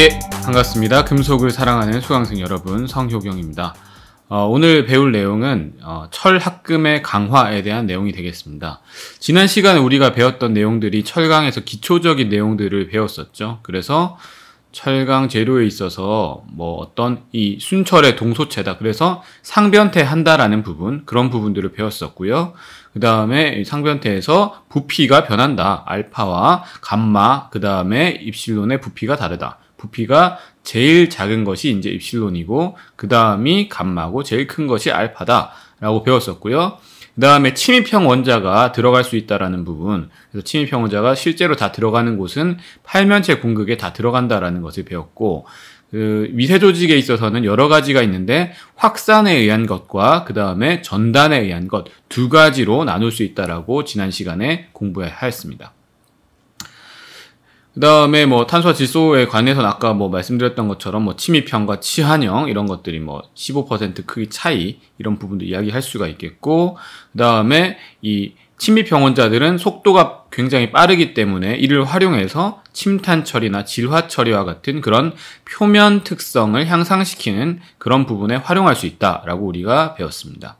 예, 반갑습니다. 금속을 사랑하는 수강생 여러분, 성효경입니다. 어, 오늘 배울 내용은 어, 철학금의 강화에 대한 내용이 되겠습니다. 지난 시간에 우리가 배웠던 내용들이 철강에서 기초적인 내용들을 배웠었죠. 그래서 철강 재료에 있어서 뭐 어떤 이 순철의 동소체다. 그래서 상변태 한다라는 부분 그런 부분들을 배웠었고요. 그 다음에 상변태에서 부피가 변한다. 알파와 감마 그 다음에 입실론의 부피가 다르다. 부피가 제일 작은 것이 이제 입실론이고 그 다음이 감마고 제일 큰 것이 알파다라고 배웠었고요. 그 다음에 침입형 원자가 들어갈 수 있다라는 부분 그래서 침입형 원자가 실제로 다 들어가는 곳은 팔면체 공극에 다 들어간다라는 것을 배웠고 그 미세 조직에 있어서는 여러 가지가 있는데 확산에 의한 것과 그 다음에 전단에 의한 것 두 가지로 나눌 수 있다라고 지난 시간에 공부하였습니다. 그 다음에 뭐 탄소와 질소에 관해서 는 아까 뭐 말씀드렸던 것처럼 뭐 침입형과 치환형 이런 것들이 뭐 15% 크기 차이 이런 부분도 이야기할 수가 있겠고 그 다음에 이 침입 병원자들은 속도가 굉장히 빠르기 때문에 이를 활용해서 침탄 처리나 질화 처리와 같은 그런 표면 특성을 향상시키는 그런 부분에 활용할 수 있다라고 우리가 배웠습니다.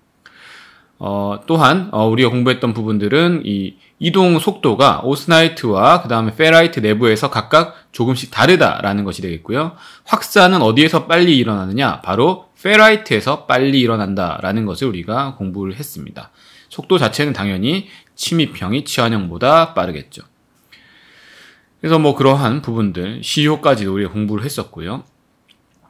어, 또한 어, 우리가 공부했던 부분들은 이 이동 속도가 오스나이트와 그 다음에 페라이트 내부에서 각각 조금씩 다르다라는 것이 되겠고요. 확산은 어디에서 빨리 일어나느냐? 바로 페라이트에서 빨리 일어난다라는 것을 우리가 공부를 했습니다. 속도 자체는 당연히 침입형이 치환형보다 빠르겠죠. 그래서 뭐 그러한 부분들, 시효까지도 우리가 공부를 했었고요.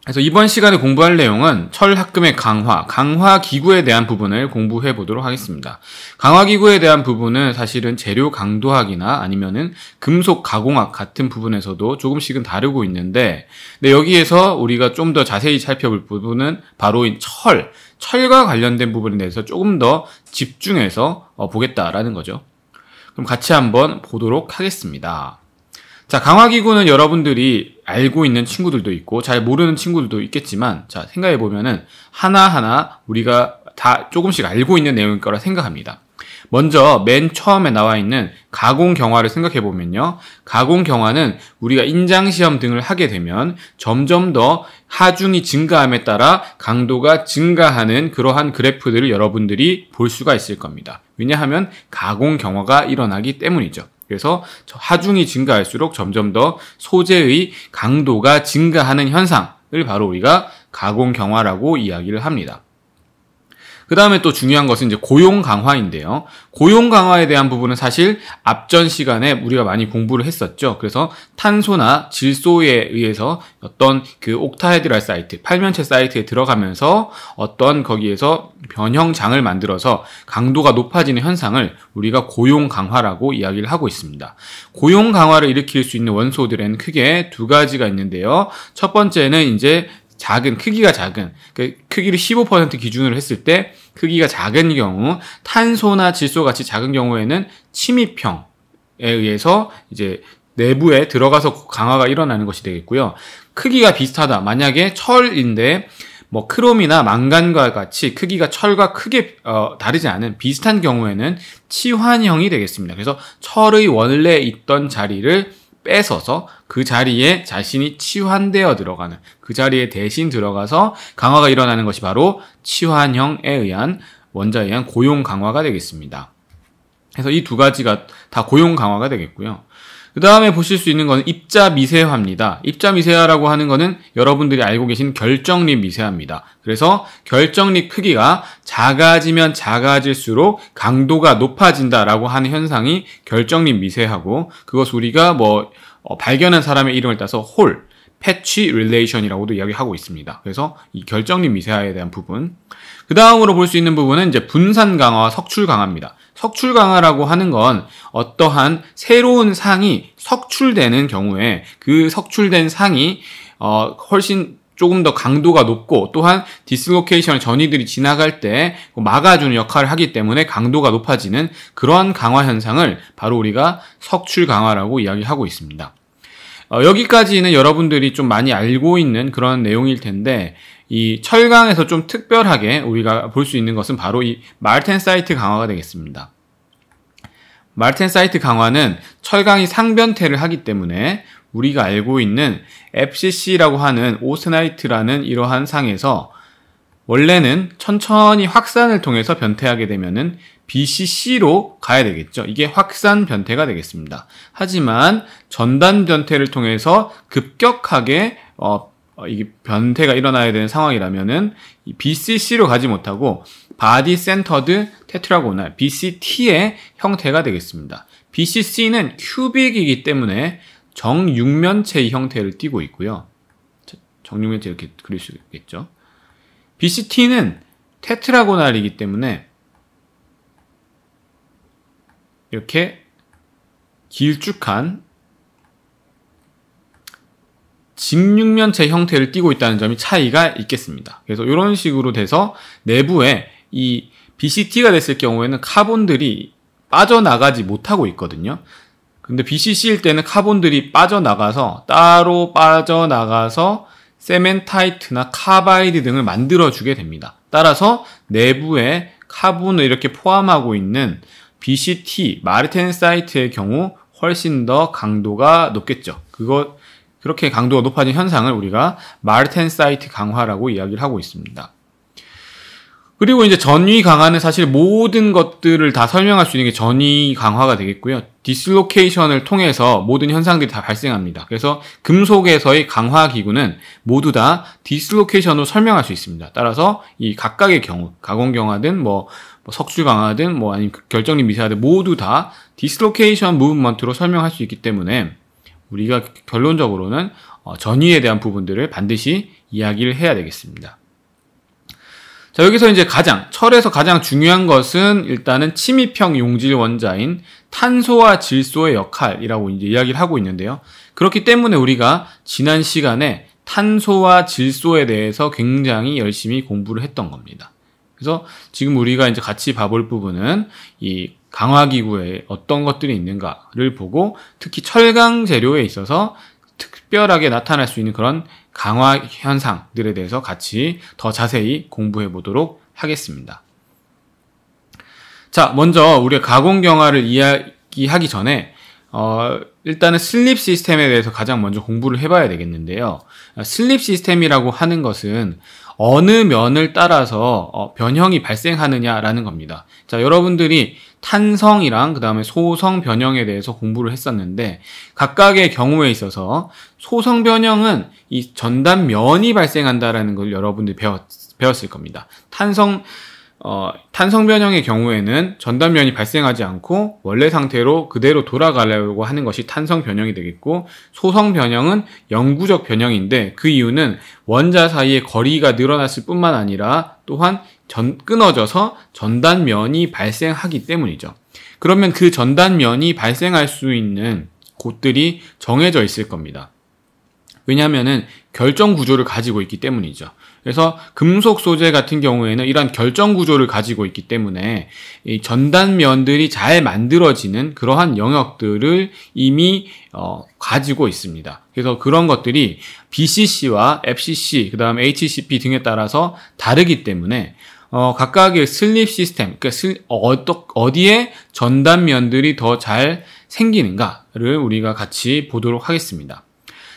그래서 이번 시간에 공부할 내용은 철학금의 강화, 강화 기구에 대한 부분을 공부해 보도록 하겠습니다. 강화 기구에 대한 부분은 사실은 재료 강도학이나 아니면은 금속 가공학 같은 부분에서도 조금씩은 다루고 있는데, 근데 여기에서 우리가 좀 더 자세히 살펴볼 부분은 바로 철, 철과 관련된 부분에 대해서 조금 더 집중해서 어, 보겠다라는 거죠. 그럼 같이 한번 보도록 하겠습니다. 자, 강화기구는 여러분들이 알고 있는 친구들도 있고 잘 모르는 친구들도 있겠지만 자 생각해 보면은 하나하나 우리가 다 조금씩 알고 있는 내용일 거라 생각합니다. 먼저 맨 처음에 나와 있는 가공 경화를 생각해 보면요. 가공 경화는 우리가 인장 시험 등을 하게 되면 점점 더 하중이 증가함에 따라 강도가 증가하는 그러한 그래프들을 여러분들이 볼 수가 있을 겁니다. 왜냐하면 가공 경화가 일어나기 때문이죠. 그래서 하중이 증가할수록 점점 더 소재의 강도가 증가하는 현상을 바로 우리가 가공 경화라고 이야기를 합니다. 그 다음에 또 중요한 것은 이제 고용 강화인데요. 고용 강화에 대한 부분은 사실 앞전 시간에 우리가 많이 공부를 했었죠. 그래서 탄소나 질소에 의해서 어떤 그 옥타헤드랄 사이트, 팔면체 사이트에 들어가면서 어떤 거기에서 변형장을 만들어서 강도가 높아지는 현상을 우리가 고용 강화라고 이야기를 하고 있습니다. 고용 강화를 일으킬 수 있는 원소들은 크게 두 가지가 있는데요. 첫 번째는 이제 작은 크기가 작은 그 크기를 15% 기준으로 했을 때 크기가 작은 경우 탄소나 질소 같이 작은 경우에는 침입형에 의해서 이제 내부에 들어가서 강화가 일어나는 것이 되겠고요. 크기가 비슷하다. 만약에 철인데 뭐 크롬이나 망간과 같이 크기가 철과 크게 어, 다르지 않은 비슷한 경우에는 치환형이 되겠습니다. 그래서 철의 원래 있던 자리를 뺏어서 그 자리에 자신이 치환되어 들어가는 그 자리에 대신 들어가서 강화가 일어나는 것이 바로 치환형에 의한 원자에 의한 고용 강화가 되겠습니다. 그래서 이 두 가지가 다 고용 강화가 되겠고요. 그 다음에 보실 수 있는 것은 입자 미세화입니다. 입자 미세화라고 하는 것은 여러분들이 알고 계신 결정립 미세화입니다. 그래서 결정립 크기가 작아지면 작아질수록 강도가 높아진다라고 하는 현상이 결정립 미세하고 그것 우리가 뭐 어, 발견한 사람의 이름을 따서 홀, 패치 릴레이션이라고도 이야기하고 있습니다. 그래서 이 결정립 미세화에 대한 부분. 그 다음으로 볼 수 있는 부분은 이제 분산 강화와 석출 강화입니다. 석출 강화라고 하는 건 어떠한 새로운 상이 석출되는 경우에 그 석출된 상이 어, 훨씬 조금 더 강도가 높고 또한 디스로케이션 전이들이 지나갈 때 그 막아주는 역할을 하기 때문에 강도가 높아지는 그러한 강화 현상을 바로 우리가 석출 강화라고 이야기하고 있습니다. 어, 여기까지는 여러분들이 좀 많이 알고 있는 그런 내용일 텐데 이 철강에서 좀 특별하게 우리가 볼 수 있는 것은 바로 이 말텐사이트 강화가 되겠습니다. 말텐사이트 강화는 철강이 상변태를 하기 때문에 우리가 알고 있는 FCC라고 하는 오스나이트라는 이러한 상에서 원래는 천천히 확산을 통해서 변태하게 되면은 BCC로 가야 되겠죠. 이게 확산 변태가 되겠습니다. 하지만 전단 변태를 통해서 급격하게 어, 어, 이게 변태가 일어나야 되는 상황이라면은 BCC로 가지 못하고 바디 센터드 테트라고날 BCT의 형태가 되겠습니다. BCC는 큐빅이기 때문에 정육면체의 형태를 띠고 있고요. 정육면체 이렇게 그릴 수 있겠죠. BCT는 테트라고날이기 때문에 이렇게 길쭉한 직육면체 형태를 띠고 있다는 점이 차이가 있겠습니다. 그래서 이런 식으로 돼서 내부에 이 BCT가 됐을 경우에는 카본들이 빠져나가지 못하고 있거든요. 근데 BCC일 때는 카본들이 빠져나가서 따로 빠져나가서 세멘타이트나 카바이드 등을 만들어주게 됩니다. 따라서 내부에 카본을 이렇게 포함하고 있는 BCT, 마르텐사이트의 경우 훨씬 더 강도가 높겠죠. 그것 그렇게 강도가 높아진 현상을 우리가 마르텐 사이트 강화라고 이야기를 하고 있습니다. 그리고 이제 전위 강화는 사실 모든 것들을 다 설명할 수 있는 게 전위 강화가 되겠고요. 디슬로케이션을 통해서 모든 현상들이 다 발생합니다. 그래서 금속에서의 강화 기구는 모두 다 디슬로케이션으로 설명할 수 있습니다. 따라서 이 각각의 경우, 가공 경화든 뭐, 뭐 석출 강화든 뭐 아니면 결정리 미세화든 모두 다 디슬로케이션 무브먼트로 설명할 수 있기 때문에 우리가 결론적으로는 어, 전위에 대한 부분들을 반드시 이야기를 해야 되겠습니다. 자, 여기서 이제 가장, 철에서 가장 중요한 것은 일단은 침입형 용질 원자인 탄소와 질소의 역할이라고 이제 이야기를 하고 있는데요. 그렇기 때문에 우리가 지난 시간에 탄소와 질소에 대해서 굉장히 열심히 공부를 했던 겁니다. 그래서 지금 우리가 이제 같이 봐볼 부분은 이 강화기구에 어떤 것들이 있는가를 보고 특히 철강 재료에 있어서 특별하게 나타날 수 있는 그런 강화 현상들에 대해서 같이 더 자세히 공부해 보도록 하겠습니다. 자, 먼저 우리가 가공 경화를 이야기하기 전에 어, 일단은 슬립 시스템에 대해서 가장 먼저 공부를 해봐야 되겠는데요. 아, 슬립 시스템이라고 하는 것은 어느 면을 따라서 어, 변형이 발생하느냐라는 겁니다. 자, 여러분들이 탄성이랑 그 다음에 소성 변형에 대해서 공부를 했었는데 각각의 경우에 있어서 소성 변형은 이 전단 면이 발생한다라는 걸 여러분들이 배웠, 배웠을 겁니다. 탄성 어, 탄성 변형의 경우에는 전단 면이 발생하지 않고 원래 상태로 그대로 돌아가려고 하는 것이 탄성 변형이 되겠고 소성 변형은 영구적 변형인데 그 이유는 원자 사이의 거리가 늘어났을 뿐만 아니라 또한 전, 끊어져서 전단 면이 발생하기 때문이죠. 그러면 그 전단 면이 발생할 수 있는 곳들이 정해져 있을 겁니다. 왜냐하면은 결정 구조를 가지고 있기 때문이죠. 그래서 금속 소재 같은 경우에는 이런 결정 구조를 가지고 있기 때문에 전단면들이 잘 만들어지는 그러한 영역들을 이미 어, 가지고 있습니다. 그래서 그런 것들이 BCC와 FCC, 그다음 HCP 등에 따라서 다르기 때문에 어, 각각의 슬립 시스템, 그러니까 어, 디에 전단면들이 더 잘 생기는가를 우리가 같이 보도록 하겠습니다.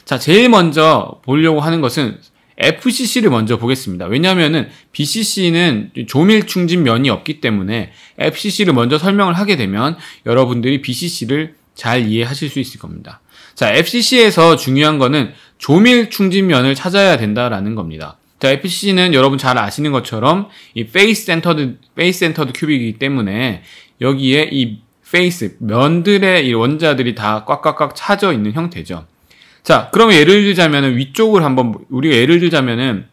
자, 제일 먼저 보려고 하는 것은 FCC를 먼저 보겠습니다. 왜냐하면은 BCC는 조밀 충진 면이 없기 때문에 FCC를 먼저 설명을 하게 되면 여러분들이 BCC를 잘 이해하실 수 있을 겁니다. 자, FCC에서 중요한 거는 조밀 충진면을 찾아야 된다라는 겁니다. 자, FCC는 여러분 잘 아시는 것처럼 이 페이스 센터드 페이스 센터드 큐빅이기 때문에 여기에 이 페이스 면들의 이 원자들이 다 꽉꽉꽉 차져 있는 형태죠. 자, 그러면 예를 들자면 위쪽을 한번 우리가 예를 들자면은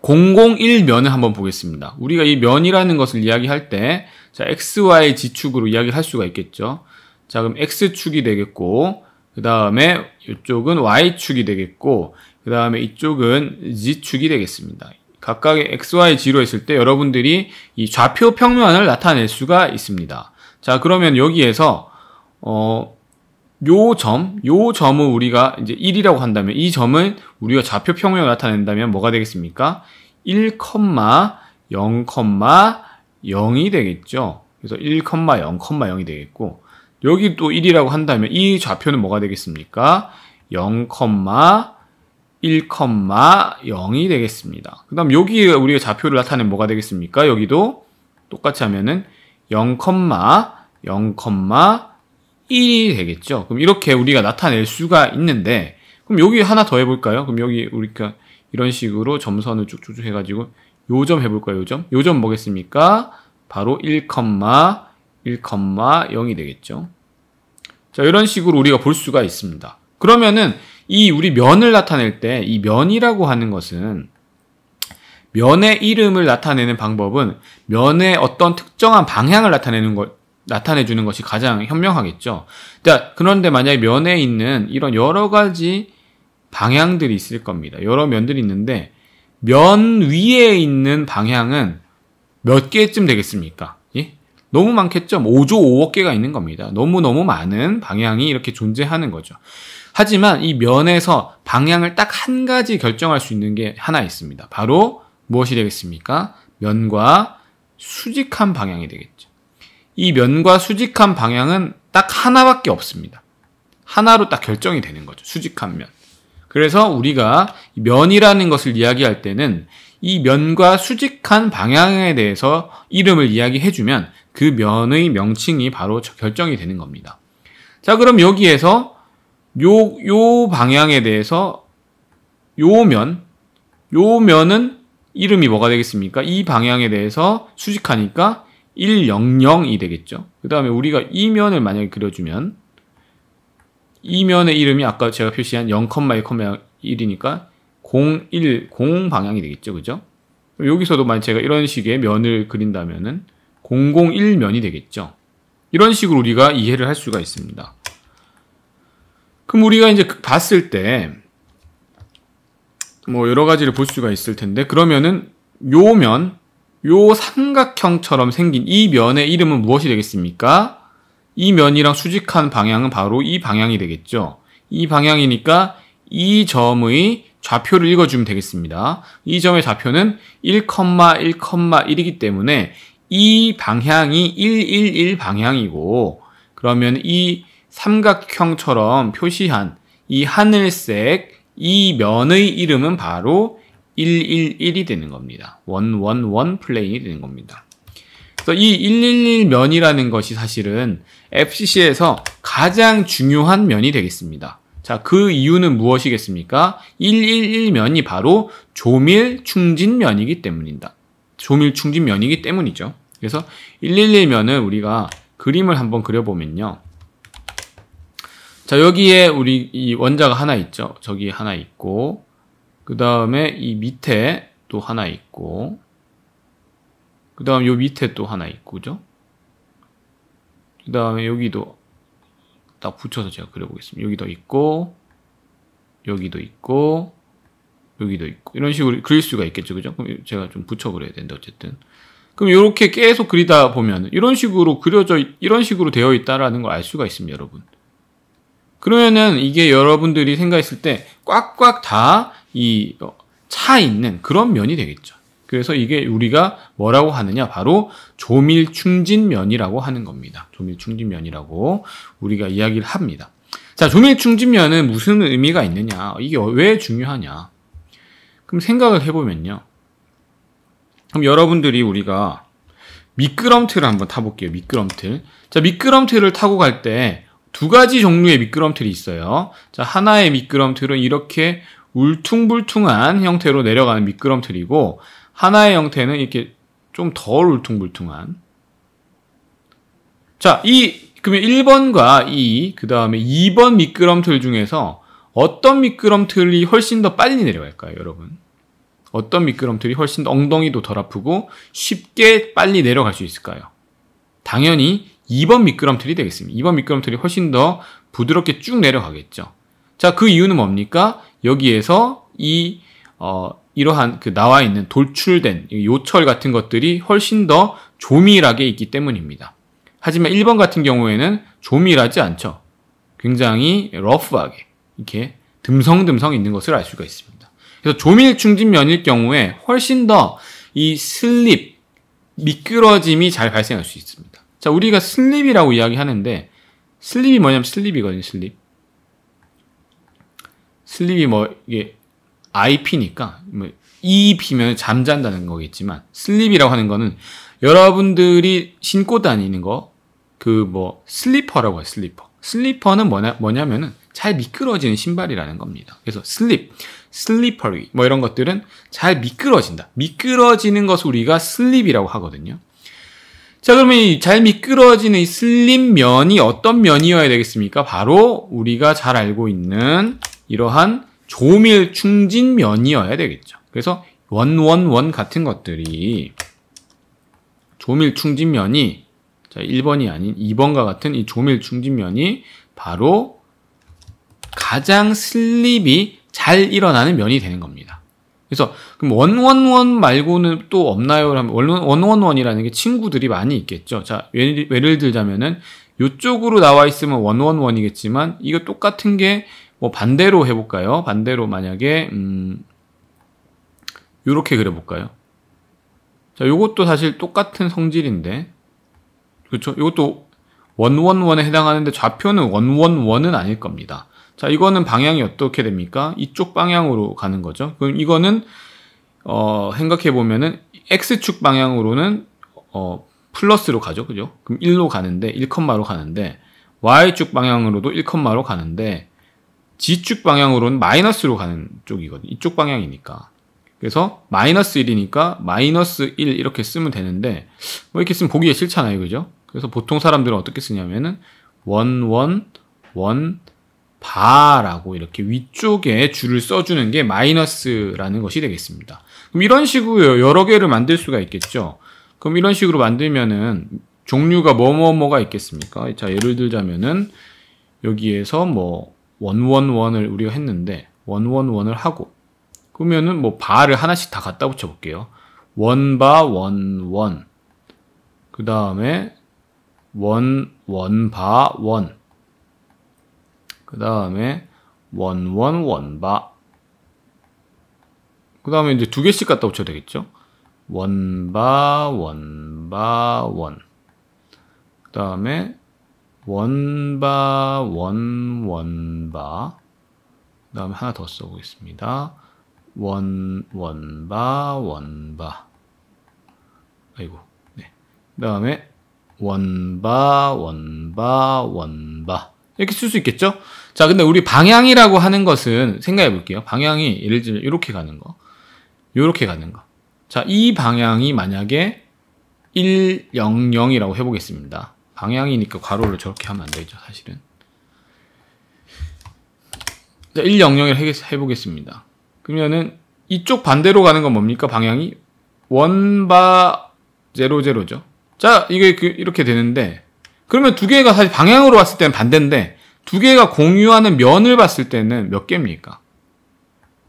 001면을 한번 보겠습니다. 우리가 이 면이라는 것을 이야기할 때 자, xy 지축으로 이야기할 수가 있겠죠. 자, 그럼 x축이 되겠고 그다음에 이쪽은 y축이 되겠고 그다음에 이쪽은 z축이 되겠습니다. 각각의 xy 지로 했을 때 여러분들이 이 좌표 평면을 나타낼 수가 있습니다. 자, 그러면 여기에서 어요 점, 요 점을 우리가 이제 1이라고 한다면 이점은 우리가 좌표 평형을 나타낸다면 뭐가 되겠습니까? 1, 0,0이 되겠죠. 그래서 1, 0,0이 되겠고 여기 또 1이라고 한다면 이 좌표는 뭐가 되겠습니까? 0, 1,0이 되겠습니다. 그 다음 여기 우리가 좌표를 나타낸 뭐가 되겠습니까? 여기도 똑같이 하면은 0, 0, 1이 되겠죠. 그럼 이렇게 우리가 나타낼 수가 있는데 그럼 여기 하나 더 해볼까요? 그럼 여기 우리가 이런 식으로 점선을 쭉쭉쭉 해가지고 요점 해볼까요? 요점? 요점 뭐겠습니까? 바로 1, 1,0이 되겠죠. 자, 이런 식으로 우리가 볼 수가 있습니다. 그러면은 이 우리 면을 나타낼 때 이 면이라고 하는 것은 면의 이름을 나타내는 방법은 면의 어떤 특정한 방향을 나타내는 것 나타내 주는 것이 가장 현명하겠죠. 그러니까 그런데 만약에 면에 있는 이런 여러 가지 방향들이 있을 겁니다. 여러 면들이 있는데 면 위에 있는 방향은 몇 개쯤 되겠습니까? 예? 너무 많겠죠? 5조 뭐 5억 개가 있는 겁니다. 너무너무 많은 방향이 이렇게 존재하는 거죠. 하지만 이 면에서 방향을 딱 한 가지 결정할 수 있는 게 하나 있습니다. 바로 무엇이 되겠습니까? 면과 수직한 방향이 되겠죠. 이 면과 수직한 방향은 딱 하나밖에 없습니다. 하나로 딱 결정이 되는 거죠. 수직한 면. 그래서 우리가 면이라는 것을 이야기할 때는 이 면과 수직한 방향에 대해서 이름을 이야기해주면 그 면의 명칭이 바로 결정이 되는 겁니다. 자, 그럼 여기에서 요, 요 방향에 대해서 요 면, 요 면은 이름이 뭐가 되겠습니까? 이 방향에 대해서 수직하니까 100이 되겠죠. 그 다음에 우리가 이면을 만약에 그려주면 이면의 이름이 아까 제가 표시한 0,1이니까 0, 1, 0 방향이 되겠죠. 그죠? 여기서도 만약 제가 이런 식의 면을 그린다면은 001면이 되겠죠. 이런 식으로 우리가 이해를 할 수가 있습니다. 그럼 우리가 이제 그 봤을 때 뭐 여러 가지를 볼 수가 있을 텐데 그러면은 요 면, 요 삼각형처럼 생긴 이 면의 이름은 무엇이 되겠습니까? 이 면이랑 수직한 방향은 바로 이 방향이 되겠죠. 이 방향이니까 이 점의 좌표를 읽어주면 되겠습니다. 이 점의 좌표는 1,1,1이기 때문에 이 방향이 111 방향이고 그러면 이 삼각형처럼 표시한 이 하늘색 이 면의 이름은 바로 111이 되는 겁니다. 111 플레인이 되는 겁니다. 그래서 이 111 면이라는 것이 사실은 FCC에서 가장 중요한 면이 되겠습니다. 자, 그 이유는 무엇이겠습니까? 111 면이 바로 조밀 충진 면이기 때문입니다 조밀 충진 면이기 때문이죠. 그래서 111면을 우리가 그림을 한번 그려보면요. 자, 여기에 우리 이 원자가 하나 있죠. 저기 하나 있고, 그 다음에 이 밑에 또 하나 있고 그 다음 요 밑에 또 하나 있고 그죠? 그 다음에 여기도 딱 붙여서 제가 그려보겠습니다. 여기도 있고 여기도 있고 여기도 있고 이런 식으로 그릴 수가 있겠죠. 그죠? 그럼 제가 좀 붙여 그려야 되는데 어쨌든 그럼 이렇게 계속 그리다 보면 이런 식으로 그려져 이런 식으로 되어 있다라는 걸 알 수가 있습니다, 여러분. 그러면은 이게 여러분들이 생각했을 때 꽉꽉 다 이차 어, 있는 그런 면이 되겠죠. 그래서 이게 우리가 뭐라고 하느냐 바로 조밀충진면이라고 하는 겁니다. 조밀충진면이라고 우리가 이야기를 합니다. 자, 조밀충진면은 무슨 의미가 있느냐? 이게 왜 중요하냐? 그럼 생각을 해보면요. 그럼 여러분들이 우리가 미끄럼틀을 한번 타볼게요. 미끄럼틀. 자, 미끄럼틀을 타고 갈 때 두 가지 종류의 미끄럼틀이 있어요. 자, 하나의 미끄럼틀은 이렇게 울퉁불퉁한 형태로 내려가는 미끄럼틀이고 하나의 형태는 이렇게 좀 덜 울퉁불퉁한 자, 이 그러면 1번과 2, 그다음에 2번 미끄럼틀 중에서 어떤 미끄럼틀이 훨씬 더 빨리 내려갈까요, 여러분? 어떤 미끄럼틀이 훨씬 더 엉덩이도 덜 아프고 쉽게 빨리 내려갈 수 있을까요? 당연히 2번 미끄럼틀이 되겠습니다. 2번 미끄럼틀이 훨씬 더 부드럽게 쭉 내려가겠죠. 자, 그 이유는 뭡니까? 여기에서 이 어, 이러한 그 나와 있는 돌출된 요철 같은 것들이 훨씬 더 조밀하게 있기 때문입니다. 하지만 1번 같은 경우에는 조밀하지 않죠. 굉장히 러프하게 이렇게 듬성듬성 있는 것을 알 수가 있습니다. 그래서 조밀 중진면일 경우에 훨씬 더 이 슬립, 미끄러짐이 잘 발생할 수 있습니다. 자, 우리가 슬립이라고 이야기하는데 슬립이 뭐냐면 슬립이거든요, 슬립. 슬립이 뭐 이게 IP니까 뭐 EP면 잠잔다는 거겠지만 슬립이라고 하는 거는 여러분들이 신고 다니는 거 그 뭐 슬리퍼라고 해요 슬리퍼 슬리퍼는 뭐냐 뭐냐면은 잘 미끄러지는 신발이라는 겁니다 그래서 슬립 슬리퍼리 뭐 이런 것들은 잘 미끄러진다 미끄러지는 것을 우리가 슬립이라고 하거든요 자 그러면 이 잘 미끄러지는 이 슬립 면이 어떤 면이어야 되겠습니까 바로 우리가 잘 알고 있는 이러한 조밀 충진면이어야 되겠죠. 그래서 원원원 같은 것들이 조밀 충진면이 자, 1번이 아닌 2번과 같은 이 조밀 충진면이 바로 가장 슬립이 잘 일어나는 면이 되는 겁니다. 그래서 그럼 원원원 말고는 또 없나요? 하면 원 원원이라는 게 친구들이 많이 있겠죠. 자, 예를, 예를 들자면은 이쪽으로 나와 있으면 원원원이겠지만 이거 똑같은 게뭐 반대로 해볼까요? 반대로 만약에 음, 이렇게 그려볼까요? 자, 요것도 사실 똑같은 성질인데 그렇죠? 이것도 원 원원에 해당하는데 좌표는 원 원원은 아닐 겁니다. 자, 이거는 방향이 어떻게 됩니까? 이쪽 방향으로 가는 거죠. 그럼 이거는 어, 생각해 보면은 x축 방향으로는 어, 플러스로 가죠. 그죠? 그럼 1로 가는데 1로 가는데 y축 방향으로도 1로 가는데 지축 방향으로는 마이너스로 가는 쪽이거든요. 이쪽 방향이니까. 그래서 마이너스 1이니까 마이너스 1 이렇게 쓰면 되는데 뭐 이렇게 쓰면 보기에 싫잖아요. 그죠? 그래서 보통 사람들은 어떻게 쓰냐면은 원원 원 바라고 이렇게 위쪽에 줄을 써주는 게 마이너스라는 것이 되겠습니다. 그럼 이런 식으로 여러 개를 만들 수가 있겠죠. 그럼 이런 식으로 만들면은 종류가 뭐뭐뭐가 있겠습니까? 자 예를 들자면은 여기에서 뭐 원원원을 우리가 했는데 원원원을 하고 그러면은 뭐 바를 하나씩 다 갖다 붙여 볼게요. 원바 원원 그 다음에 원 원바 원 그 다음에 원원 원바 그 다음에 이제 두 개씩 갖다 붙여야 되겠죠. 원바 원바 원 그 다음에 원바 원 원바 그 다음에 하나 더 써보겠습니다. 원 원바 원바 아이고 네. 그 다음에 원바 원바 원바 이렇게 쓸 수 있겠죠? 자 근데 우리 방향이라고 하는 것은 생각해 볼게요. 방향이 예를 들면 이렇게 가는 거 이렇게 가는 거. 자 이 방향이 만약에 100이라고 해보겠습니다. 방향이니까 괄호를 저렇게 하면 안 되죠 사실은 자 100을 해, 해보겠습니다 그러면은 이쪽 반대로 가는 건 뭡니까 방향이 원바 00죠 자 이게 그, 이렇게 되는데 그러면 두 개가 사실 방향으로 봤을 때는 반대인데 두 개가 공유하는 면을 봤을 때는 몇 개입니까?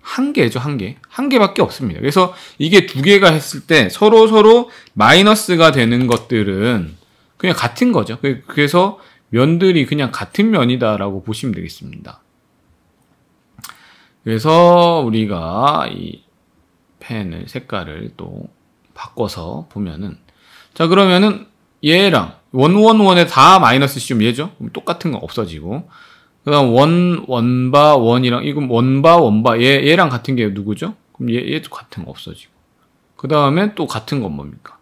한 개죠, 한 개. 한 개밖에 없습니다. 그래서 이게 두 개가 했을 때 서로 서로 마이너스가 되는 것들은 그냥 같은 거죠. 그, 그래서 면들이 그냥 같은 면이다라고 보시면 되겠습니다. 그래서 우리가 이 펜을 색깔을 또 바꿔서 보면은 자 그러면은 얘랑 원원원에 다 마이너스 시좀 얘죠? 똑같은 건 없어지고 그다음 원 원바 원이랑 이건 원바 원바 얘 얘랑 같은 게 누구죠? 그럼 얘 얘도 같은 거 없어지고 그 다음에 또 같은 건 뭡니까?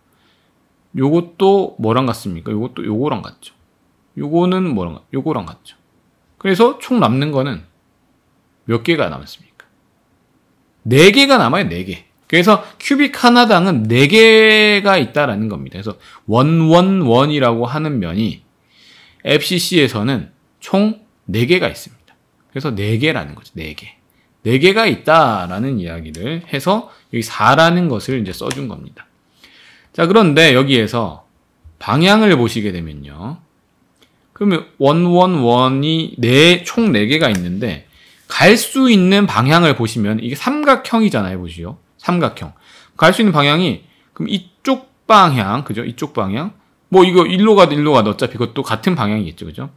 요것도 뭐랑 같습니까? 요것도 요거랑 같죠. 요거는 뭐랑 요거랑 같죠. 그래서 총 남는 거는 몇 개가 남았습니까? 4개가 남아요, 4개. 그래서 큐빅 하나당은 4개가 있다라는 겁니다. 그래서 원원원이라고 하는 면이 FCC에서는 총 4개가 있습니다. 그래서 4개라는 거죠. 4개. 4개가 있다라는 이야기를 해서 여기 4라는 것을 이제 써준 겁니다. 자, 그런데 여기에서 방향을 보시게 되면요. 그러면 원원원이 네, 총 4개가 있는데 갈 수 있는 방향을 보시면 이게 삼각형이잖아요, 보시죠 삼각형. 갈 수 있는 방향이 그럼 이쪽 방향, 그죠? 이쪽 방향. 뭐 이거 일로 가도 일로 가도 어차피 그것도 같은 방향이겠죠, 그죠?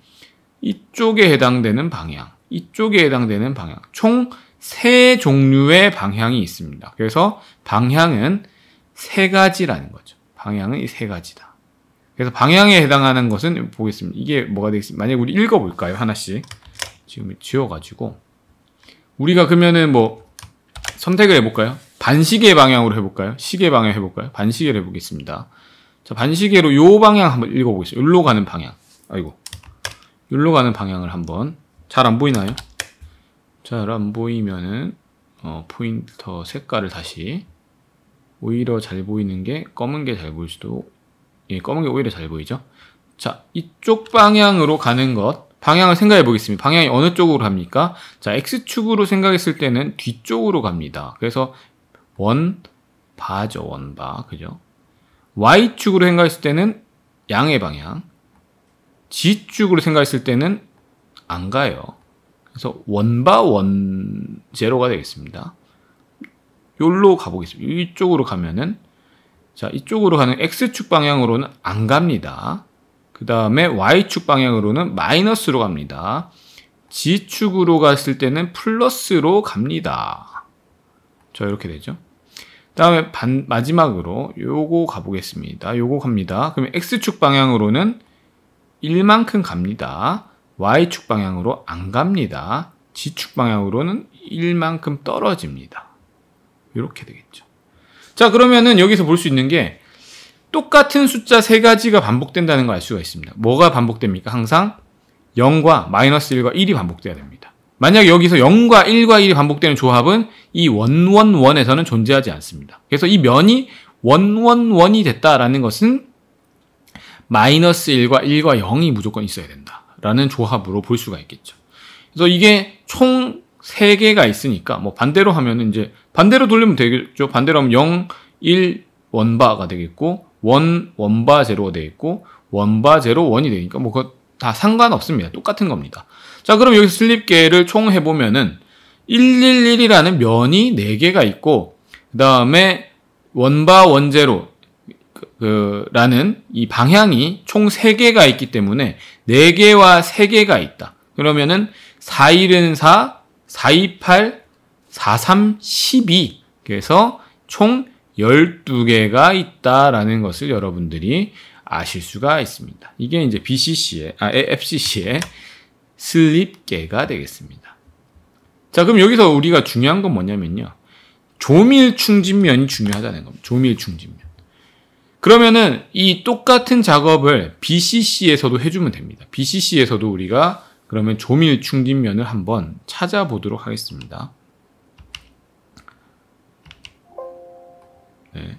이쪽에 해당되는 방향, 이쪽에 해당되는 방향. 총 세 종류의 방향이 있습니다. 그래서 방향은 세 가지라는 거죠. 방향은 이 세 가지다. 그래서 방향에 해당하는 것은 보겠습니다. 이게 뭐가 되겠습니까? 만약 우리 읽어볼까요? 하나씩. 지금 지워가지고. 우리가 그러면은 뭐 선택을 해볼까요? 반시계 방향으로 해볼까요? 시계 방향 해볼까요? 반시계를 해보겠습니다. 자, 반시계로 요 방향 한번 읽어보겠습니다. 여로 가는 방향. 아이고. 여로 가는 방향을 한번. 잘 안 보이나요? 잘 안 보이면은, 어, 포인터 색깔을 다시 오히려 잘 보이는 게 검은 게 잘 보일 수도 예, 검은 게 오히려 잘 보이죠. 자, 이쪽 방향으로 가는 것 방향을 생각해 보겠습니다. 방향이 어느 쪽으로 갑니까? 자, x축으로 생각했을 때는 뒤쪽으로 갑니다. 그래서 원 바죠, 원바. 그죠? y축으로 생각했을 때는 양의 방향. g축으로 생각했을 때는 안 가요. 그래서 원 바 원 제로가 되겠습니다. 여로 가보겠습니다. 이쪽으로 가면은 자 이쪽으로 가는 x축 방향으로는 안 갑니다. 그 다음에 y축 방향으로는 마이너스로 갑니다. g축으로 갔을 때는 플러스로 갑니다. 자 이렇게 되죠. 그 다음에 반, 마지막으로 요거 가보겠습니다. 요거 갑니다. 그러면 x축 방향으로는 1만큼 갑니다. y축 방향으로 안 갑니다. g축 방향으로는 1만큼 떨어집니다. 이렇게 되겠죠. 자, 그러면은 여기서 볼 수 있는 게 똑같은 숫자 세 가지가 반복된다는 걸 알 수가 있습니다. 뭐가 반복됩니까? 항상 0과 마이너스 1과 1이 반복돼야 됩니다. 만약 여기서 0과 1과 1이 반복되는 조합은 이 원원원에서는 존재하지 않습니다. 그래서 이 면이 원원원이 됐다라는 것은 마이너스 1과 1과 0이 무조건 있어야 된다라는 조합으로 볼 수가 있겠죠. 그래서 이게 총세 개가 있으니까 뭐 반대로 하면은 이제 반대로 돌리면 되겠죠. 반대로 하면 0, 1 원바가 되겠고 원 원바 제로가 되겠고 원바 제로 원이 되니까 뭐 그거 다 상관없습니다. 똑같은 겁니다. 자, 그럼 여기서 슬립계를 총 해보면은 111이라는 면이 4개가 있고 그 다음에 원바 원제로 그, 라는 이 방향이 총 3개가 있기 때문에 4개와 3개가 있다. 그러면은 4 1은 4, 428, 43, 12. 그래서 총 12개가 있다라는 것을 여러분들이 아실 수가 있습니다. 이게 이제 BCC의, 아, FCC의 슬립계가 되겠습니다. 자, 그럼 여기서 우리가 중요한 건 뭐냐면요. 조밀 충진면이 중요하다는 겁니다. 조밀 충진면. 그러면은 이 똑같은 작업을 BCC에서도 해주면 됩니다. BCC에서도 우리가 그러면 조밀 충진면을 한번 찾아보도록 하겠습니다. 네.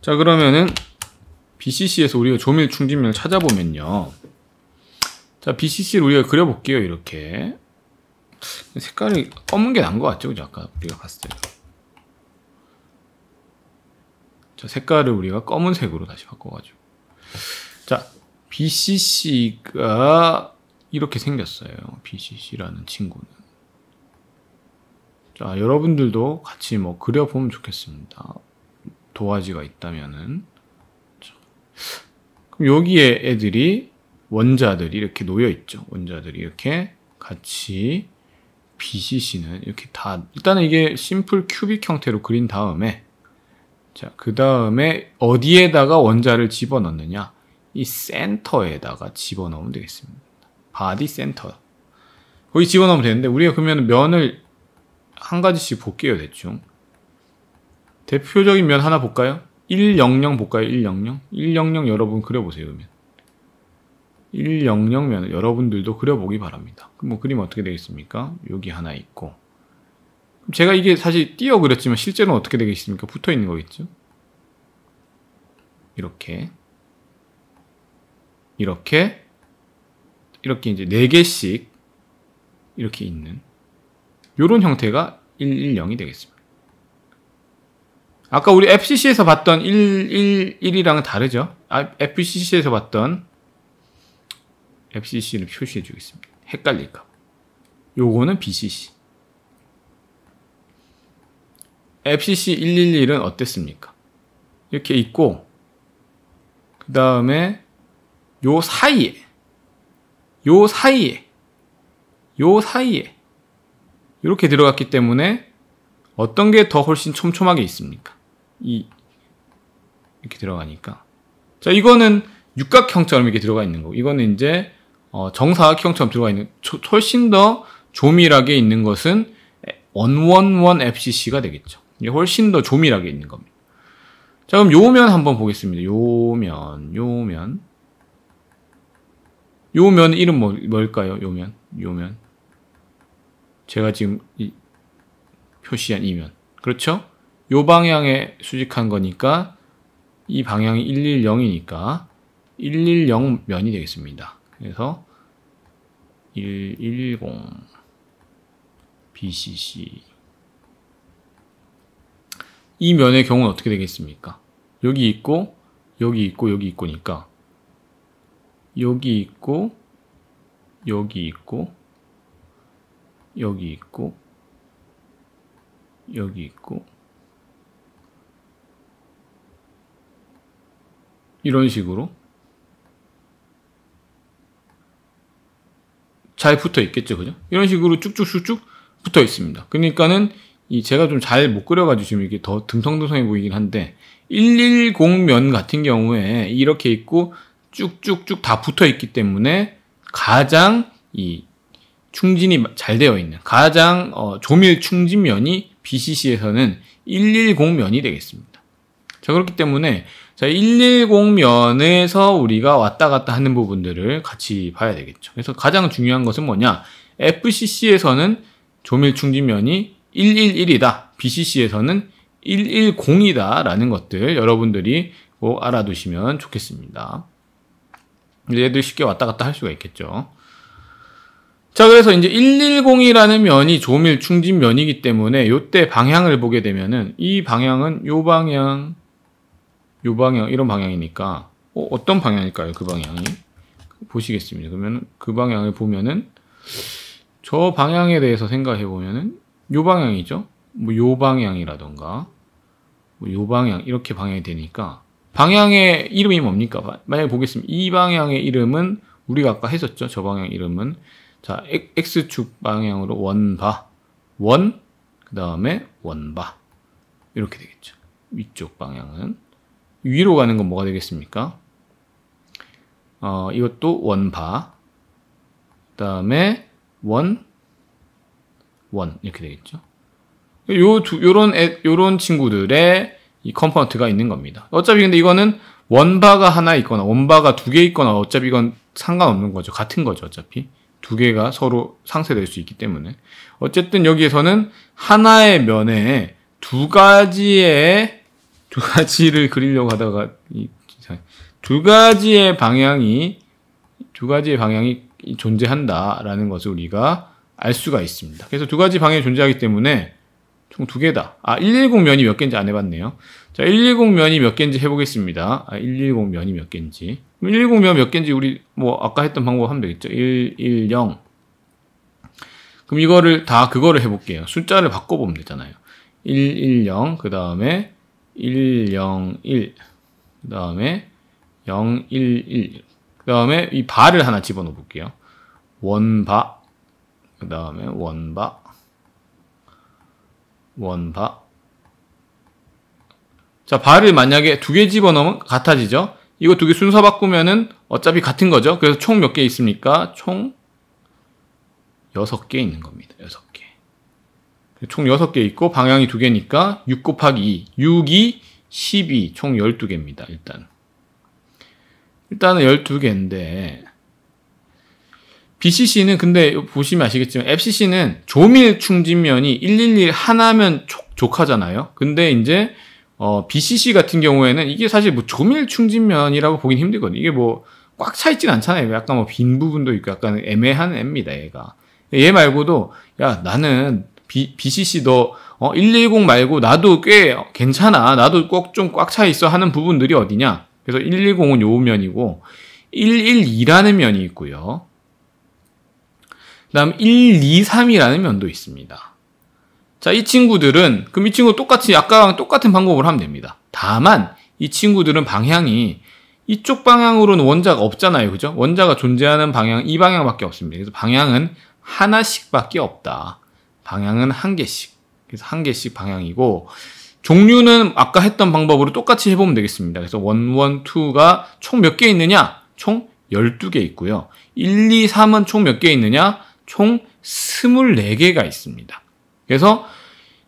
자 그러면은 BCC에서 우리가 조밀 충진면을 찾아보면요. 자 BCC를 우리가 그려볼게요 이렇게 색깔이 검은 게난것 같죠 그죠 아까 우리가 봤을 때. 자 색깔을 우리가 검은색으로 다시 바꿔가지고 자 BCC가 이렇게 생겼어요. BCC라는 친구는. 자, 여러분들도 같이 뭐 그려보면 좋겠습니다. 도화지가 있다면은. 자, 그럼 여기에 애들이 원자들이 이렇게 놓여 있죠. 원자들이 이렇게 같이 BCC는 이렇게 다 일단은 이게 심플 큐빅 형태로 그린 다음에 자, 그 다음에 어디에다가 원자를 집어넣느냐? 이 센터에다가 집어넣으면 되겠습니다. 바디 센터. 거기 집어넣으면 되는데 우리가 그러면 면을 한 가지씩 볼게요, 대충. 대표적인 면 하나 볼까요? 100 볼까요? 100? 100 여러분 그려보세요, 그러면. 100 면을 여러분들도 그려보기 바랍니다. 그럼 뭐 그림 어떻게 되겠습니까? 여기 하나 있고. 제가 이게 사실 띄어 그렸지만 실제로는 어떻게 되겠습니까? 붙어 있는 거겠죠? 이렇게. 이렇게 이렇게 이제 4개씩 이렇게 있는 이런 형태가 110이 되겠습니다. 아까 우리 FCC에서 봤던 111이랑은 다르죠? 아, FCC에서 봤던 f c c 를 표시해 주겠습니다. 헷갈릴까 요거는 BCC FCC 111은 어땠습니까? 이렇게 있고 그 다음에 요 사이에 요 사이에 요 사이에 이렇게 들어갔기 때문에 어떤 게 더 훨씬 촘촘하게 있습니까? 이 이렇게 들어가니까 자 이거는 육각형처럼 이렇게 들어가 있는 거고 이거는 이제 어, 정사각형처럼 들어가 있는 초, 훨씬 더 조밀하게 있는 것은 원원원 FCC가 되겠죠. 이게 훨씬 더 조밀하게 있는 겁니다. 자 그럼 요면 한번 보겠습니다. 요면 요면 요면 이름 뭐, 뭘까요? 요 면. 요 면. 제가 지금 표시한 이면. 그렇죠? 요 방향에 수직한 거니까 이 방향이 110이니까 110 면이 되겠습니다. 그래서 110 BCC 이 면의 경우는 어떻게 되겠습니까? 여기 있고 여기 있고 여기 있고니까 여기 있고 여기 있고 여기 있고 여기 있고 이런 식으로 잘 붙어 있겠죠 그죠 이런 식으로 쭉쭉쭉쭉 붙어 있습니다 그러니까는 이 제가 좀 잘 못 그려가지고 지금 이게 더듬성듬성해 보이긴 한데 110면 같은 경우에 이렇게 있고 쭉쭉쭉 다 붙어 있기 때문에 가장 이 충진이 잘 되어 있는 가장 어, 조밀 충진면이 BCC에서는 110면이 되겠습니다. 자, 그렇기 때문에 자, 110면에서 우리가 왔다 갔다 하는 부분들을 같이 봐야 되겠죠. 그래서 가장 중요한 것은 뭐냐? FCC에서는 조밀 충진면이 111이다. BCC에서는 110이다라는 것들 여러분들이 꼭 알아두시면 좋겠습니다. 얘들 쉽게 왔다 갔다 할 수가 있겠죠. 자, 그래서 이제 110이라는 면이 조밀 충진 면이기 때문에 요 때 방향을 보게 되면은 이 방향은 요 방향, 요 방향, 이런 방향이니까 어, 떤 방향일까요? 그 방향이? 보시겠습니다. 그러면 그 방향을 보면은 저 방향에 대해서 생각해 보면은 요 방향이죠. 뭐요 방향이라던가 뭐요 방향 이렇게 방향이 되니까 방향의 이름이 뭡니까? 만약에 보겠습니다. 이 방향의 이름은 우리가 아까 했었죠. 저 방향 이름은 자 x축 방향으로 원 바 원 그 다음에 원 바 이렇게 되겠죠. 위쪽 방향은 위로 가는 건 뭐가 되겠습니까? 어, 이것도 원 바 그 다음에 원 원 이렇게 되겠죠. 요 두, 요런 애, 요런 친구들의 이 컴포넌트가 있는 겁니다. 어차피 근데 이거는 원바가 하나 있거나 원바가 두 개 있거나 어차피 이건 상관없는 거죠. 같은 거죠. 어차피 두 개가 서로 상쇄될 수 있기 때문에 어쨌든 여기에서는 하나의 면에 두 가지의 두 가지를 그리려고 하다가 두 가지의 방향이 두 가지의 방향이 존재한다라는 것을 우리가 알 수가 있습니다. 그래서 두 가지 방향이 존재하기 때문에 총두 개다. 아, 110 면이 몇 개인지 안 해봤네요. 자, 110 면이 몇 개인지 해보겠습니다. 아, 110 면이 몇 개인지. 110면몇 개인지 우리 뭐 아까 했던 방법 하면 되겠죠. 110. 그럼 이거를 다 그거를 해볼게요. 숫자를 바꿔보면 되잖아요. 110, 그 다음에 101, 그 다음에 011, 그 다음에 이 바를 하나 집어넣어 볼게요. 원바, 그 다음에 원바, 원바 자 바를 만약에 두 개 집어넣으면 같아지죠 이거 두 개 순서 바꾸면은 어차피 같은 거죠 그래서 총 몇 개 있습니까 총 6개 있는 겁니다 6개 총 6개 있고 방향이 두 개니까 6 곱하기 2 6이 12 총 12개입니다 일단 일단은 12개인데 BCC는 근데 보시면 아시겠지만 FCC는 조밀 충진면이 111 하나면 족, 하잖아요 근데 이제 어, BCC 같은 경우에는 이게 사실 뭐 조밀 충진면이라고 보긴 힘들거든요. 이게 뭐 꽉 차 있진 않잖아요. 약간 뭐 빈 부분도 있고 약간 애매한 애입니다. 얘가 얘 말고도 야 나는 B, BCC 너110 어, 말고 나도 꽤 괜찮아. 나도 꼭 좀 꽉 차 있어 하는 부분들이 어디냐? 그래서 110은 요 면이고 112라는 면이 있고요. 다음 1, 2, 3이라는 면도 있습니다. 자, 이 친구들은, 그럼 이 친구 똑같이, 아까랑 똑같은 방법을 하면 됩니다. 다만, 이 친구들은 방향이 이쪽 방향으로는 원자가 없잖아요. 그죠? 원자가 존재하는 방향, 이 방향밖에 없습니다. 그래서 방향은 하나씩밖에 없다. 방향은 한 개씩. 그래서 한 개씩 방향이고, 종류는 아까 했던 방법으로 똑같이 해보면 되겠습니다. 그래서 1, 1, 2가 총 몇 개 있느냐? 총 12개 있고요. 1, 2, 3은 총 몇 개 있느냐? 총 24개가 있습니다. 그래서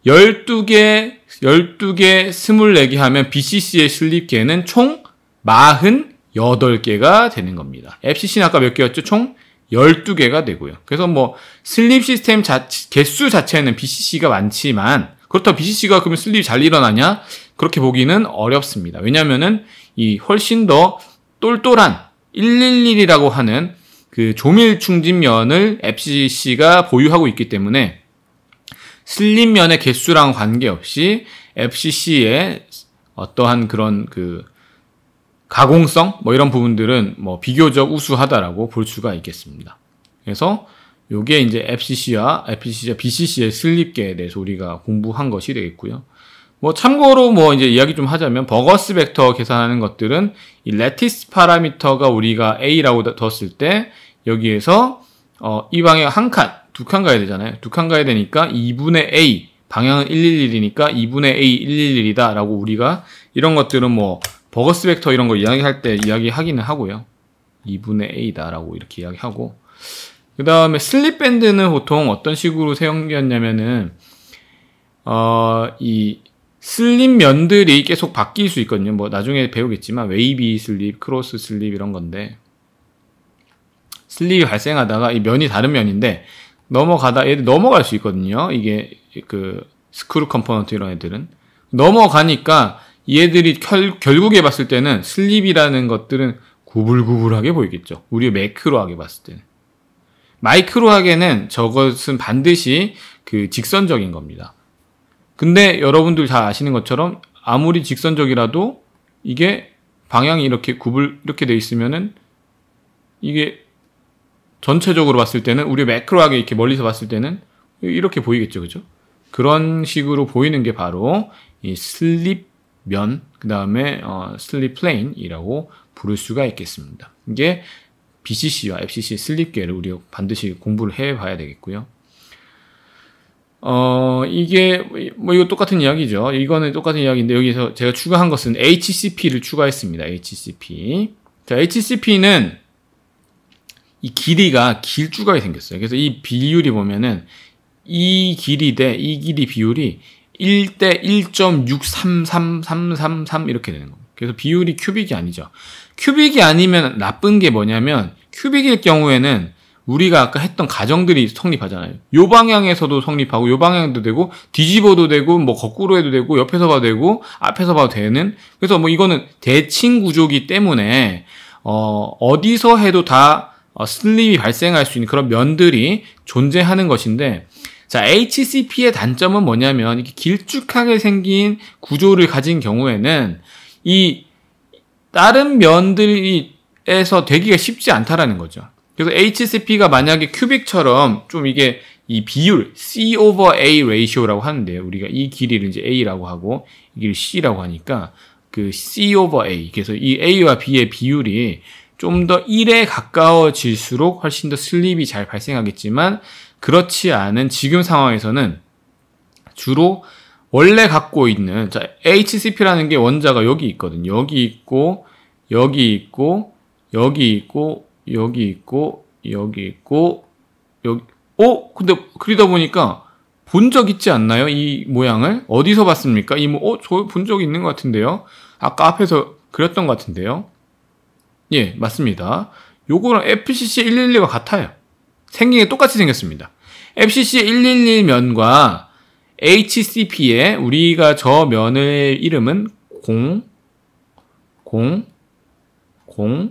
12개, 12개, 24개 하면 BCC의 슬립계는총 48개가 되는 겁니다. FCC는 아까 몇 개였죠? 총 12개가 되고요. 그래서 뭐 슬립 시스템 자, 개수 자체는 BCC가 많지만 그렇다고 BCC가 그러면 슬립이 잘 일어나냐? 그렇게 보기는 어렵습니다. 왜냐면은 이 훨씬 더 똘똘한 111이라고 하는 그 조밀 충진면을 FCC가 보유하고 있기 때문에 슬림면의 개수랑 관계없이 FCC의 어떠한 그런 그 가공성 뭐 이런 부분들은 뭐 비교적 우수하다라고 볼 수가 있겠습니다. 그래서 요게 이제 FCC와 FCC와 BCC의 슬립계에 대해서 우리가 공부한 것이 되겠고요. 뭐 참고로 뭐 이제 이야기 좀 하자면 버거스 벡터 계산하는 것들은 이 레티스 파라미터가 우리가 A라고 뒀을 때 여기에서 어, 이 방향 한 칸, 두 칸 가야 되잖아요. 두 칸 가야 되니까 2분의 A, 방향은 111이니까 2분의 A 111이다 라고 우리가 이런 것들은 뭐 버거스 벡터 이런 거 이야기할 때 이야기하기는 하고요. 2분의 A다 라고 이렇게 이야기하고 그 다음에 슬립 밴드는 보통 어떤 식으로 세용되었냐면은 어, 이 슬립 면들이 계속 바뀔 수 있거든요. 뭐 나중에 배우겠지만 웨이비 슬립, 크로스 슬립 이런 건데 슬립이 발생하다가 이 면이 다른 면인데 넘어가다 얘들 넘어갈 수 있거든요. 이게 그 스크루 컴포넌트 이런 애들은 넘어가니까 얘들이 결, 결국에 봤을 때는 슬립이라는 것들은 구불구불하게 보이겠죠. 우리 매크로하게 봤을 때는 마이크로하게는 저것은 반드시 그 직선적인 겁니다. 근데 여러분들 다 아시는 것처럼 아무리 직선적이라도 이게 방향이 이렇게 구불 이렇게 돼 있으면은 이게 전체적으로 봤을 때는 우리 매크로하게 이렇게 멀리서 봤을 때는 이렇게 보이겠죠, 그죠? 그런 식으로 보이는 게 바로 이 슬립 면, 그 다음에 어, 슬립 플레인이라고 부를 수가 있겠습니다. 이게 BCC와 FCC 슬립계를 우리 반드시 공부를 해봐야 되겠고요. 어, 이게, 뭐, 이거 똑같은 이야기죠. 이거는 똑같은 이야기인데, 여기서 제가 추가한 것은 HCP를 추가했습니다. HCP. 자, HCP는 이 길이가 길쭉하게 생겼어요. 그래서 이 비율이 보면은 이 길이 대 이 길이 비율이 1대 1.63333 3 이렇게 되는 겁니다. 그래서 비율이 큐빅이 아니죠. 큐빅이 아니면 나쁜 게 뭐냐면 큐빅일 경우에는 우리가 아까 했던 가정들이 성립하잖아요. 요 방향에서도 성립하고 요 방향도 되고 뒤집어도 되고 뭐 거꾸로 해도 되고 옆에서 봐도 되고 앞에서 봐도 되는 그래서 뭐 이거는 대칭 구조기 때문에 어 어디서 해도 다 슬립이 어, 발생할 수 있는 그런 면들이 존재하는 것인데 자, HCP의 단점은 뭐냐면 이렇게 길쭉하게 생긴 구조를 가진 경우에는 이 다른 면들에서 되기가 쉽지 않다라는 거죠. 그래서 HCP가 만약에 큐빅처럼 좀 이게 이 비율 C over A ratio라고 하는데요. 우리가 이 길이를 이제 A라고 하고 이 길을 C라고 하니까 그 C over A. 그래서 이 A와 B의 비율이 좀더 1에 가까워질수록 훨씬 더 슬립이 잘 발생하겠지만 그렇지 않은 지금 상황에서는 주로 원래 갖고 있는 자, HCP라는 게 원자가 여기 있거든요. 여기 있고 여기 있고 여기 있고 여기 있고 여기 있고 여기 어 근데 그러다 보니까 본 적 있지 않나요? 이 모양을 어디서 봤습니까? 이뭐어저 본 적 있는 것 같은데요. 아까 앞에서 그렸던 것 같은데요. 예, 맞습니다. 요거랑 FCC111과 같아요. 생긴 게 똑같이 생겼습니다. FCC111면과 HCP의 우리가 저 면의 이름은 0, 0, 0,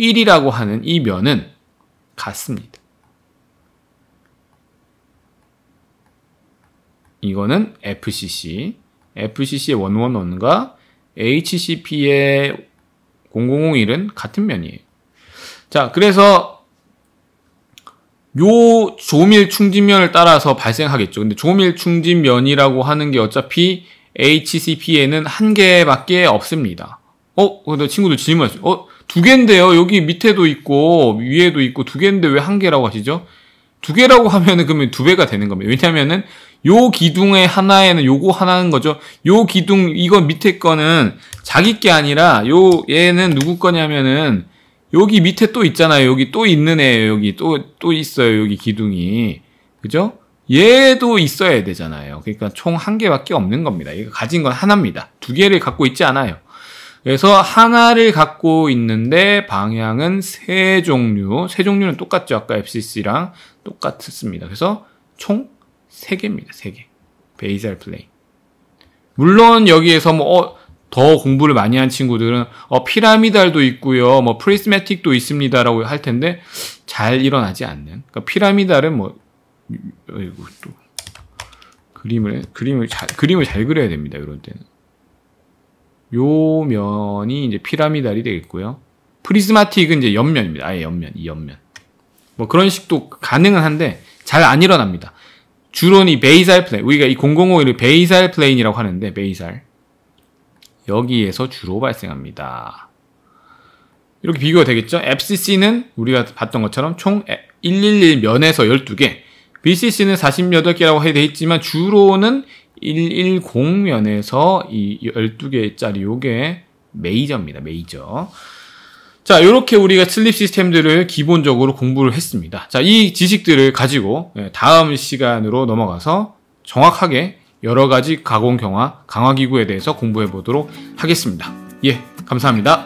1이라고 하는 이 면은 같습니다. 이거는 FCC, FCC의 원원원과 HCP의 0001은 같은 면이에요. 자, 그래서 요 조밀 충진면을 따라서 발생하겠죠. 근데 조밀 충진면이라고 하는 게 어차피 HCP에는 한 개밖에 없습니다. 어, 근데 친구들 질문하어요 어, 두 개인데요. 여기 밑에도 있고 위에도 있고 두 개인데 왜 한 개라고 하시죠? 두 개라고 하면은 그러면 두 배가 되는 겁니다. 왜냐하면은 요 기둥의 하나에는 요거 하나는 거죠. 요 기둥 이거 밑에 거는 자기 게 아니라 요 얘는 누구 거냐면은 여기 밑에 또 있잖아요. 여기 또 있는 애요 여기 또또 또 있어요. 여기 기둥이 그죠? 얘도 있어야 되잖아요. 그러니까 총 한 개밖에 없는 겁니다. 이거 가진 건 하나입니다. 두 개를 갖고 있지 않아요. 그래서 하나를 갖고 있는데 방향은 세 종류, 세 종류는 똑같죠. 아까 FCC랑 똑같습니다. 그래서 총 세개입니다세개 베이셀 플레이. 물론 여기에서 뭐, 어, 더 공부를 많이 한 친구들은 어, 피라미달도 있고요. 뭐 프리스매틱도 있습니다라고 할 텐데 잘 일어나지 않는. 그러니까 피라미달은 뭐 아이고 또 그림을 그림을 잘 그림을 잘 그려야 됩니다. 이런 때는. 요 면이 이제 피라미달이 되겠고요. 프리스마틱은 이제 옆면입니다. 아예 옆면, 이 옆면. 뭐 그런 식도 가능은 한데 잘 안 일어납니다. 주로는 이 베이살 플레인, 우리가 이 0051을 베이살 플레인이라고 하는데 베이살 여기에서 주로 발생합니다. 이렇게 비교가 되겠죠? FCC는 우리가 봤던 것처럼 총 111면에서 12개, BCC는 48개라고 해야 되겠지만 주로는 110면에서 이 12개짜리 요게 메이저입니다. 메이저. 자, 요렇게 우리가 슬립 시스템들을 기본적으로 공부를 했습니다. 자, 이 지식들을 가지고 예, 다음 시간으로 넘어가서 정확하게 여러 가지 가공 경화 강화 기구에 대해서 공부해 보도록 하겠습니다. 예, 감사합니다.